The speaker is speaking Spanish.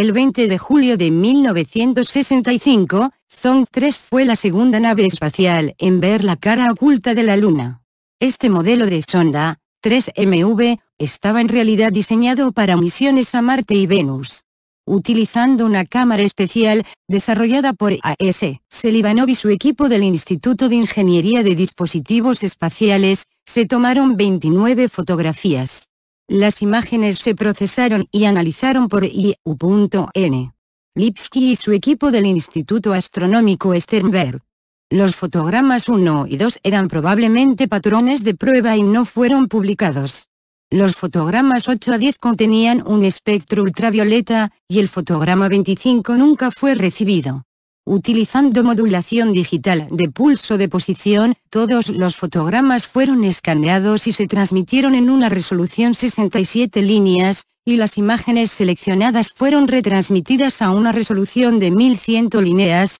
El 20 de julio de 1965, Zong 3 fue la segunda nave espacial en ver la cara oculta de la Luna. Este modelo de sonda, 3MV, estaba en realidad diseñado para misiones a Marte y Venus. Utilizando una cámara especial, desarrollada por A.S. Selivanov y su equipo del Instituto de Ingeniería de Dispositivos Espaciales, se tomaron 29 fotografías. Las imágenes se procesaron y analizaron por IU.N. Lipsky y su equipo del Instituto Astronómico Sternberg. Los fotogramas 1 y 2 eran probablemente patrones de prueba y no fueron publicados. Los fotogramas 8 a 10 contenían un espectro ultravioleta, y el fotograma 25 nunca fue recibido utilizando modulación digital de pulso de posición, todos los fotogramas fueron escaneados y se transmitieron en una resolución 67 líneas, y las imágenes seleccionadas fueron retransmitidas a una resolución de 1100 líneas,